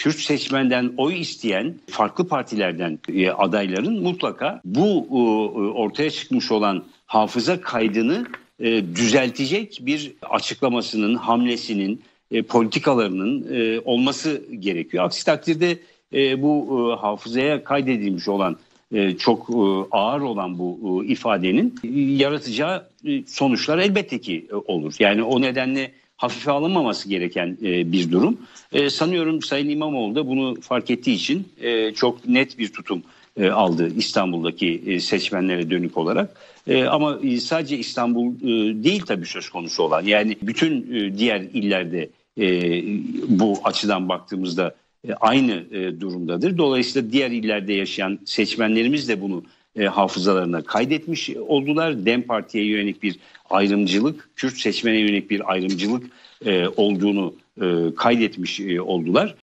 Kürt seçmenden oy isteyen farklı partilerden e, adayların mutlaka bu e, e, ortaya çıkmış olan hafıza kaydını düzeltecek bir açıklamasının, hamlesinin, politikalarının olması gerekiyor. Aksi takdirde bu hafızaya kaydedilmiş olan çok ağır olan bu ifadenin yaratacağı sonuçlar elbette ki olur. Yani o nedenle hafife alınmaması gereken e, bir durum. E, sanıyorum Sayın İmamoğlu da bunu fark ettiği için e, çok net bir tutum e, aldı İstanbul'daki e, seçmenlere dönük olarak. E, ama e, sadece İstanbul e, değil tabii söz konusu olan. Yani bütün e, diğer illerde e, bu açıdan baktığımızda e, aynı e, durumdadır. Dolayısıyla diğer illerde yaşayan seçmenlerimiz de bunu e, hafızalarına kaydetmiş oldular. Dem Parti'ye yönelik bir ayrımcılık, Kürt seçmene yönelik bir ayrımcılık e, olduğunu e, kaydetmiş e, oldular.